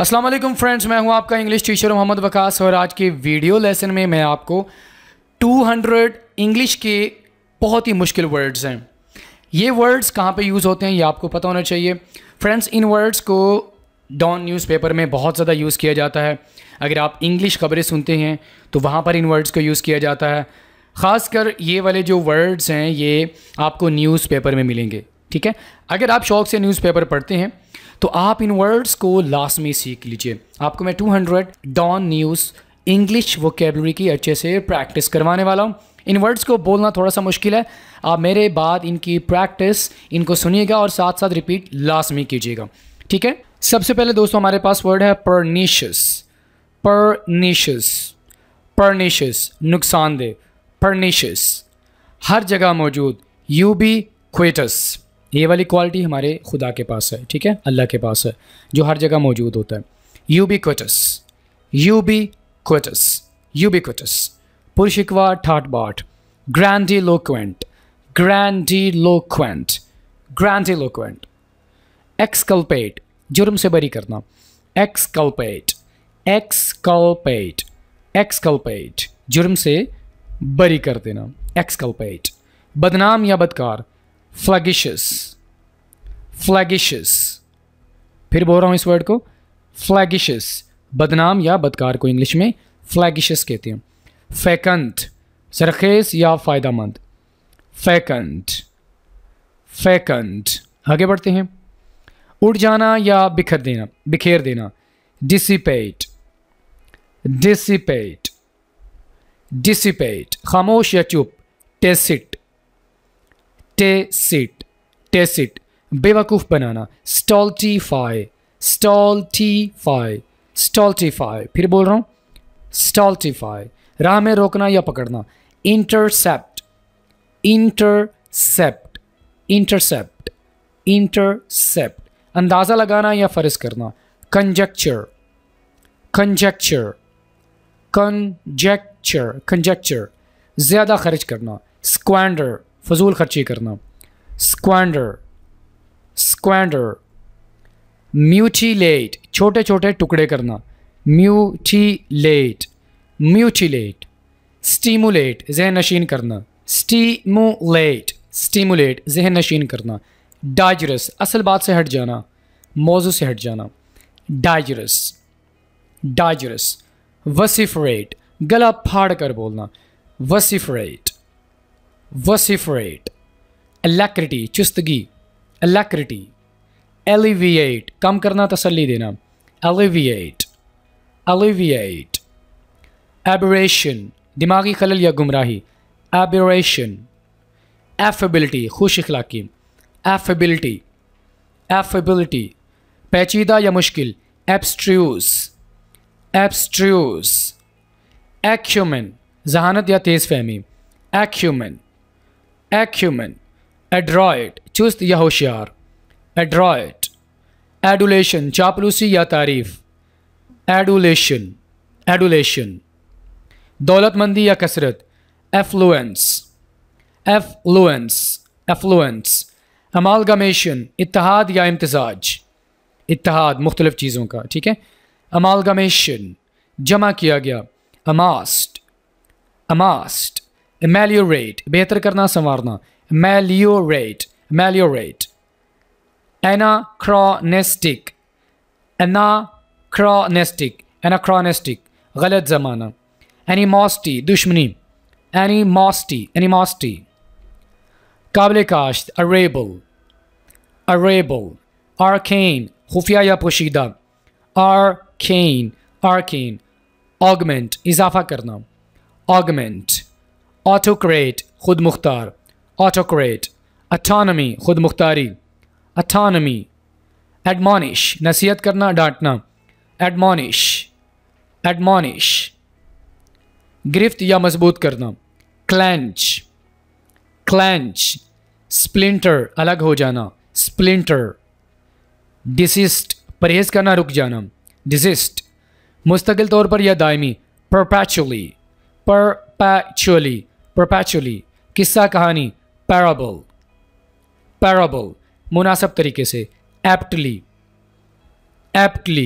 Aslam friends मैं हूं आपका इंग्लिश टीचर मोहम्मद वकास और आज के वीडियो लेसन में मैं आपको 200 इंग्लिश के बहुत ही मुश्किल वर्ड्स हैं ये वर्ड्स कहाँ पे यूज़ होते हैं ये आपको पता होना चाहिए फ्रेंड्स इन वर्ड्स को डॉन न्यूज़पेपर में बहुत ज़्यादा यूज़ किया जाता है अगर आप इंग्लिश खबरें सुनते हैं तो वहाँ पर इन वर्ड्स को यूज़ किया जाता है ख़ास ये वाले जो वर्ड्स हैं ये आपको न्यूज़ में मिलेंगे ठीक है अगर आप शौक से न्यूज़पेपर पढ़ते हैं तो आप इन वर्ड्स को लास्ट में सीख लीजिए आपको मैं 200 डॉन न्यूज़ इंग्लिश वोकेबलरी की अच्छे से प्रैक्टिस करवाने वाला हूँ इन वर्ड्स को बोलना थोड़ा सा मुश्किल है आप मेरे बाद इनकी प्रैक्टिस इनको सुनिएगा और साथ साथ रिपीट लाजमी कीजिएगा ठीक है सबसे पहले दोस्तों हमारे पास वर्ड है परनीशियस परनीशियस परनीशियस नुकसानदेह परनीशियस हर जगह मौजूद यू बी क्वेटस ये वाली क्वालिटी हमारे खुदा के पास है ठीक है अल्लाह के पास है जो हर जगह मौजूद होता है ubiquitous ubiquitous ubiquitous पुरशिकवा ठाट बाट ग्रैंडी लोक्वेंट ग्रैंडी लोक्वेंट ग्रैंडी लोक्वेंट एक्सकल्पेट जुर्म से बरी करना एक्सकल्पेट एक्सकल्पेट एक्सकल्पेट जुर्म से बरी कर देना एक्सकल्पेट बदनाम या बदकार फ्लैगिशस फ्लैगिशस फिर बोल रहा हूँ इस वर्ड को फ्लैगिशस बदनाम या बदकार को इंग्लिश में फ्लैगिशस कहते हैं फैकंट सरखेज या फ़ायदा मंद फैकंट फैकंट आगे बढ़ते हैं उड़ जाना या बिखर देना बिखेर देना डिसिपेट डिसिपेट डिसिपेट खामोश या चुप टेसिट टेसिट टेसिट बेवकूफ़ बनाना स्टॉल्टीफाई स्टॉल्टीफाई स्टॉल्टीफाई फिर बोल रहा हूँ स्टॉल्टीफाई राह में रोकना या पकड़ना इंटरसेप्ट इंटरसेप्ट इंटरसेप्ट इंटरसेप्ट अंदाज़ा लगाना या फर्ज करना कंजक्चर कंजक्चर कंजक्चर कंजक्चर ज़्यादा खर्च करना स्क्वैंडर फजूल खर्ची करना स्क्वेंडर स्क्वांडर म्यूटिलेट छोटे छोटे टुकड़े करना म्यूटिलेट म्यूटिलेट स्टीमुलेट जहन नशीन करना स्टीमुलेट स्टीमुलेट जहन नशीन करना डाइजरस असल बात से हट जाना मौजू से हट जाना डाइजरस डाइजरस वसीफरेट गला फाड़ कर बोलना वसीफरेट वसीफरेट एलैक्रिटी चुस्तगी एलैक्रिटी एलिवियट कम करना तसली देना एलिवियट एलिवियट एबरेशन दिमागी खलल या गुमराही एबरेशन एफेबिलिटी खुश इखलाकी एफेबिलिटी एफेबिलिटी पेचीदा या मुश्किल एब्स्ट्रूस एब्स्ट्रूस एक्यूमन जहानत या तेज़ फहमी एक्यूमन acumen, adroit, चुस्त या होशियार एड्रॉयट एडुलेशन चापलूसी या तारीफ एडुलेशन एडुलेशन दौलतमंदी या कसरत एफ्लुएंस एफ्लुएंस एफ्लुएंस अमालगमेशन इतिहाद या इम्तजाज इतिहाद मुख्तलिफ चीज़ों का ठीक है अमालगमेशन जमा किया गया अमास्ट अमास्ट ameliorate बेहतर करना संवारना ameliorate ameliorate anachronistic anachronistic anachronistic गलत ज़माना एनीमोस्टी दुश्मनी animosity एनीमोस्टी काबिल काश्त अरेबल अरेबल arcane खुफिया या पोशीदा arcane arcane augment इजाफा करना augment ऑटोक्रेट खुद मुख्तार ऑटोक्रेट अटानमी खुद मुख्तारी अटानमी एडमोनिश नसीहत करना डांटना एडमोनिश एडमोनिश गिरफ्त या मजबूत करना क्लैंच क्लैंच स्प्लिंटर अलग हो जाना स्प्लिंटर डिसिस्ट परहेज करना रुक जाना डिसिस्ट मुस्तकिल तौर पर या दायमी परपैचुअली परपैचुअली परपैचुअली किस्सा कहानी पैराबल पैराबल मुनासब तरीके से एप्टली एप्टली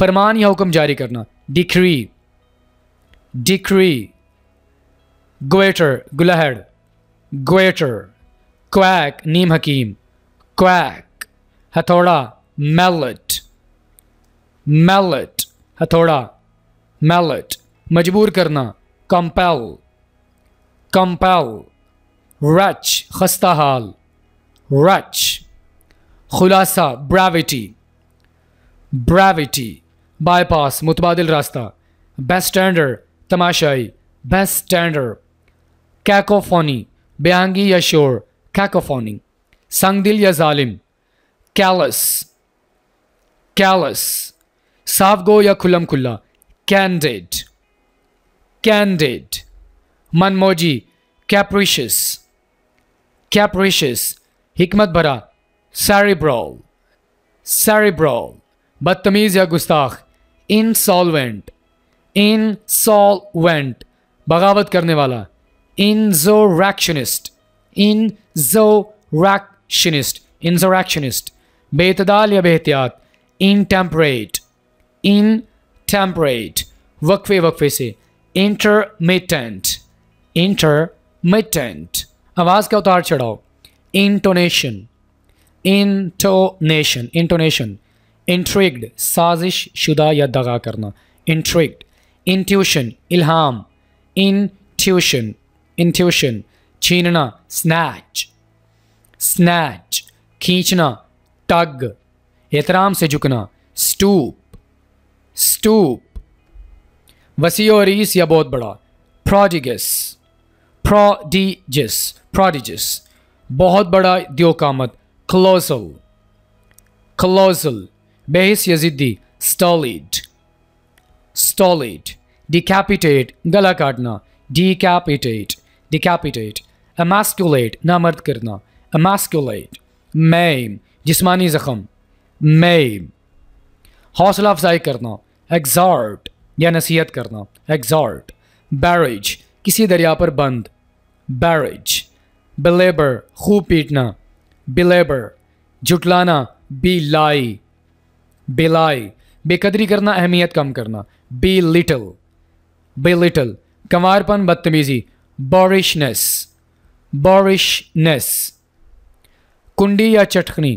फरमान या हुक्म जारी करना डिक्री डिक्री ग्वेटर गुलहड़ ग्वेटर क्वैक नीम हकीम क्वैक हथौड़ा मेलट मेलट हथौड़ा मेलट मजबूर करना कंपेल कंपाउ रच खस्ता हाल रच खुलासा ब्राविटी ब्राविटी बाईपास मुतबादिल रास्ता बेस्ट स्टैंडर तमाशाई बेस्ट स्टैंडर कैकोफोनी बेहंगी या शोर कैकोफोनी संगदिल या जालिम कैलस कैलस गो या खुलम खुल्ला कैंडेड कैंडेड मनमोजी कैप्रिशियस कैप्रिशियस हमत भरा सैरिब्रॉल सैरिब्रॉल बदतमीज़ या गुस्ताख इनसॉल्वेंट इनसॉल्वेंट बगावत करने वाला इन्जोरैक्शनिस्ट इन्जोरैक्शनिस्ट इंजोरैक्शनिस्ट बेतदाल या बेहतियात इनटेम्परेट इनटेम्परेट वक्फे वक्फे से इंटरमिटेंट इंटरमिटेंट आवाज का उतार चढ़ाओ इंटोनेशन इंटोनेशन इंटोनेशन इंट्रिग्ड साजिश शुदा या दगा करना इंट्रिग्ड इंट्यूशन इल्हाम इंट्यूशन इंट्यूशन छीनना स्नैच स्नैच खींचना टग एहतराम से झुकना स्टूप स्टूप वसी और रीस या बहुत बड़ा प्रोडिगस prodigious prodigious बहुत बड़ा द्योकामत colossal colossal बेहिस यजिदी stolid stolid decapitate गला काटना decapitate decapitate emasculate नामर्द करना emasculate maim जिस्मानी जख्म maim हौसला अफजाई करना exhort या नसीहत करना exhort barrage किसी दरिया पर बंद बैरेज बिलेबर खूब पीटना बिलेबर जुटलाना लाई बिलाई बेकदरी करना अहमियत कम करना बी लिटल बी लिटल कंवारपन बदतमीज़ी बॉरिशनेस बॉरिशनेस कुंडी या चटखनी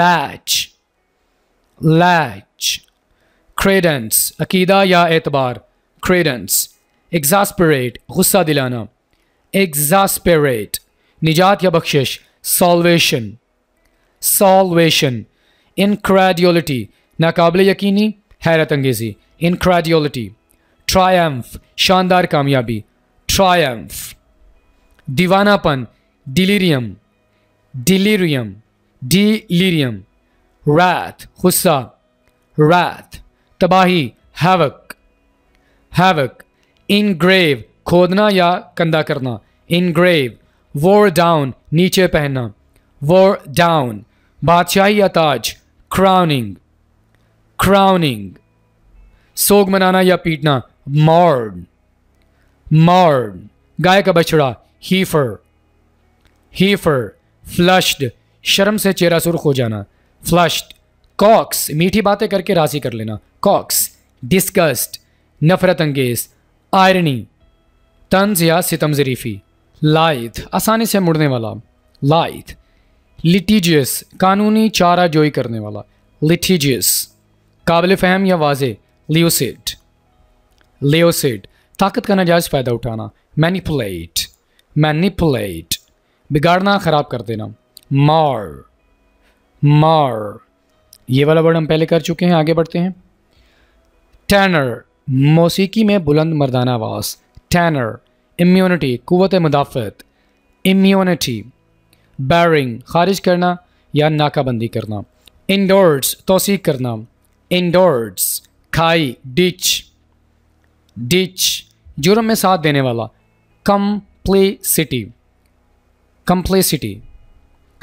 लैच लैच क्रेडेंस अकीदा या एतबार क्रेडेंस एग्जास्परेट गुस्सा दिलाना एग्जास्पेरेट निजात या बख्शिश सॉल्वेशन सॉल्वेशन इनक्रेडियोलिटी नाकबिल यकीनी हैरत अंगेजी इनक्रेडियोलिटी ट्रायम्फ शानदार कामयाबी ट्रायम्फ दीवानापन डिलीरियम डिलीरियम डिलीरियम रैथ गुस्सा रैथ तबाही हैवक हैवक इनग्रेव खोदना या कंधा करना इनग्रेव वोर डाउन नीचे पहनना वोर डाउन बादशाही या ताज क्राउनिंग क्राउनिंग सोग मनाना या पीटना मॉर्न मॉर्न गाय का बछड़ा हीफर हीफर फ्लश्ड शर्म से चेहरा सुर्ख हो जाना फ्लश्ड कॉक्स मीठी बातें करके राशि कर लेना कॉक्स डिस्कस्ट नफरत अंगेज आयरनी तंज या सितम जरीफी लाइथ आसानी से मुड़ने वाला लाइथ लिटिजियस कानूनी चारा जोई करने वाला लिटिजियस काबिल फहम या वाजे लियोसिड लियोसिड ताकत का नजायज फ़ायदा उठाना मैनिपुलेट मैनिपुलेट बिगाड़ना ख़राब कर देना मार मार ये वाला वर्ड हम पहले कर चुके हैं आगे बढ़ते हैं टैनर मौसीकी में बुलंद मर्दाना आवाज़ टैनर इम्यूनिटी कुत मुदाफ़त इम्यूनिटी बैरिंग खारिज करना या नाकाबंदी करना इंडोर्स तोसी करना इंडोर्स खाई डिच डिच जुर्म में साथ देने वाला कम्प्लेसिटी कम्प्लिसिटी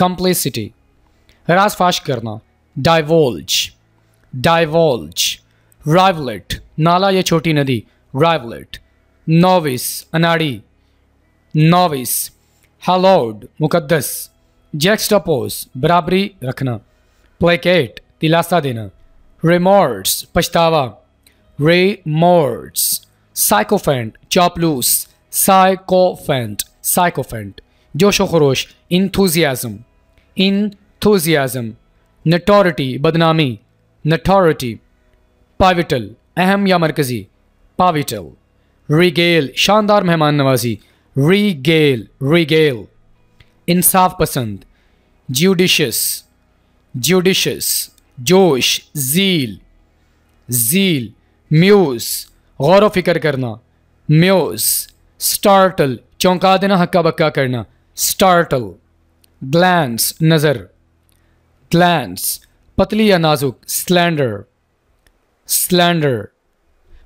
कम्प्लिसिटी रासफाश करना डाइवोल्ज डाइवोल्ज राइवलेट नाला या छोटी नदी राइवलेट नॉविस अनाड़ी नोविस हालोड मुकद्दस जैक्सटोपोस बराबरी रखना प्लेकेट दिलासा देना रेमोर्ड्स पछतावा मोर्ड्स साइकोफेंट चापलूस साइकोफेंट साइकोफेंट जोशो खरोश इंथुजियाज़म इंथुजियाज़म नटोरिटी बदनामी नटोरिटी पाविटल अहम या मरकज़ी पाविटल रिगेल शानदार मेहमान नवाजी रिगेल रिगेल इंसाफ पसंद ज्यूडिशस ज्यूडिशस जोश जील जील म्यूज़ गौर व फिक्र करना म्यूज़ स्टार्टल चौंका देना हक्का बक्का करना स्टार्टल ग्लैंस नज़र ग्लैंस पतली या नाजुक स्लैंडर स्लैंडर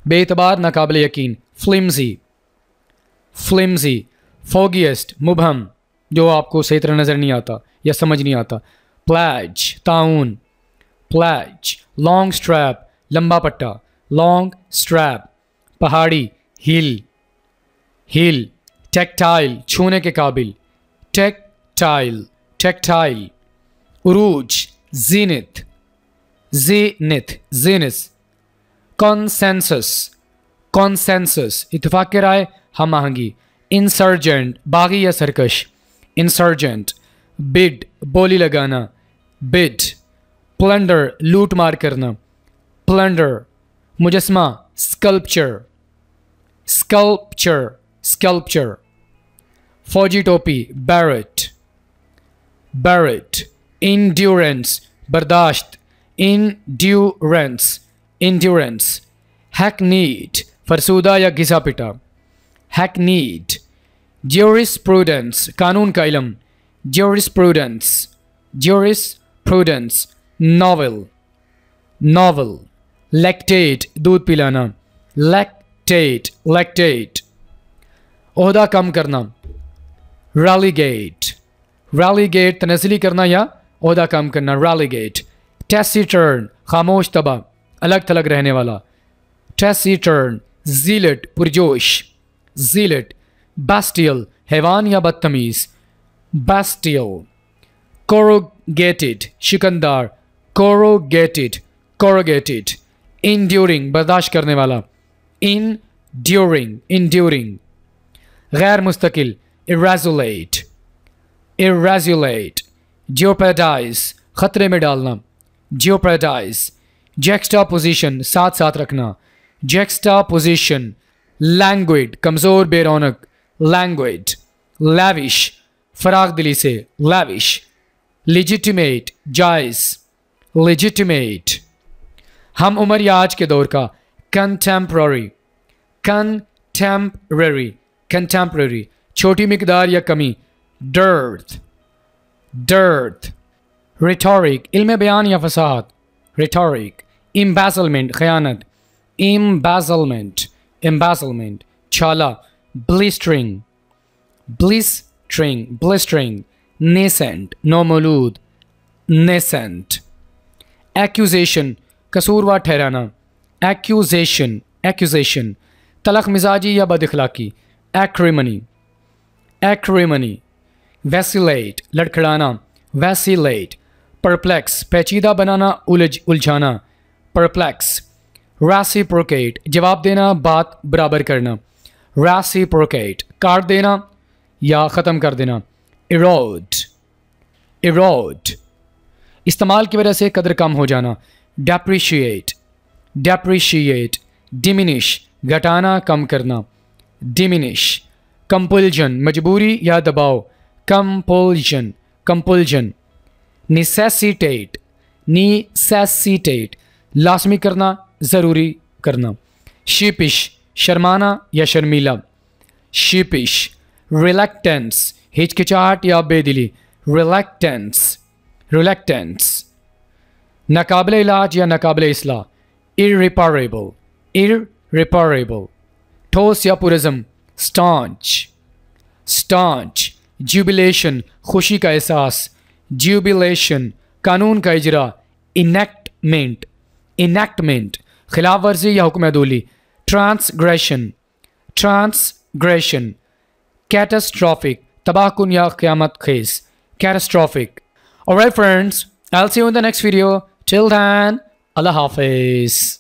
बेतबार नाकबिल यकीन फ्लिमजी फ्लिमजी फोगियस्ट मुबहम जो आपको सही तरह नज़र नहीं आता या समझ नहीं आता प्लैज ताउन प्लैज लॉन्ग स्ट्रैप लंबा पट्टा लॉन्ग स्ट्रैप पहाड़ी हिल हिल टेक्टाइल छूने के काबिल टेक्टाइल टेक्टाइल उरूज जीनित जीनित जीनिस कॉन्सेंसस कॉन्सेंसस इतफाक राय हम आहंगी इंसर्जेंट बागी या सरकश इंसर्जेंट बिड बोली लगाना बिड प्लंडर लूट मार करना प्लंडर मुजस्मा स्कल्पचर स्कल्पचर स्कल्पचर फौजी टोपी बैरट बैरट इंड्यूरेंस बर्दाश्त इंड्यूरेंस हैक नीड फरसूदा या घिसा पिटा हैक ज्योरिस प्रूडेंस कानून का इलम prudence jurisprudence naval naval lactate दूध पिलाना लेक्टेट लेक्टेट ओहदा कम करना रैलीगेट रैलीगेट तनसली करना या ओहदा कम करना रैलीगेट टर्न खामोश तबाह अलग थलग रहने वाला टेसीटर्न जीलेट पुरजोश जीलेट बैस्टियल हैवान या बदतमीज बैस्टियल कोरोगेटेड शिकंदार कोरोगेटेड कोरोगेटेड इंड्यूरिंग बर्दाश्त करने वाला इन ड्यूरिंग इन ड्यूरिंग गैर मुस्तकिल इरेजुलेट इरेजुलेट जियोपैडाइज खतरे में डालना जियोपैडाइज जैक्स्टा पोजिशन साथ साथ रखना जैक्स्टा पोजिशन लैंग्वेड कमज़ोर बेरौनक लैंग्वेड लैविश फराग दिली से लैविश लिजिटिमेट जायज़ लिजिटिमेट हम उम्र या आज के दौर का कंटेम्प्ररी कंटेम्प्ररी कंटेम्प्ररी छोटी मकदार या कमी डर्थ डर्थ रिटोरिक इल्म बयान या फसाद rhetoric, embezzlement, khianat, embezzlement, embezzlement, chala, blistering, blistering, blistering, nascent, nomolud, nascent, accusation, कसूरवा ठहराना एक्यूजेशन एक्यूजेशन तलख मिजाजी या बदखलाकी एक्रीमनी एक्रीमनी वैसीलेट लड़खड़ाना वैसीलेट परप्लेक्स पेचीदा बनाना उलझ उलझाना परप्लेक्स प्रोकेट जवाब देना बात बराबर करना प्रोकेट काट देना या ख़त्म कर देना इरोड इरोड इस्तेमाल की वजह से कदर कम हो जाना डेप्रिशिएट डेप्रिशिएट डिमिनिश घटाना कम करना डिमिनिश कंपल्जन मजबूरी या दबाव कंपल्जन कंपल्जन निसेसिटेट निसेसिटेट लाजमी करना ज़रूरी करना शिपिश शर्माना या शर्मीला शिपिश रिलेक्टेंस हिचकिचाहट या बेदिली रिलेक्टेंस रिलेक्टेंस नाकबल इलाज या नाकबले इसलाह इरिपारेबल इरिपारेबल ठोस या पुरज़म स्टांच स्टांच जुबिलेशन खुशी का एहसास ज्यूबिलेशन कानून का इजरा इनेक्टमेंट इनेक्टमेंट खिलाफ वर्जी या हुक्म दूली ट्रांसग्रेशन ट्रांसग्रेशन कैटस्ट्रॉफिक तबाहकुन या क्यामत खेस कैटस्ट्रॉफिक और friends I see you in the next video till then अल्लाह हाफिज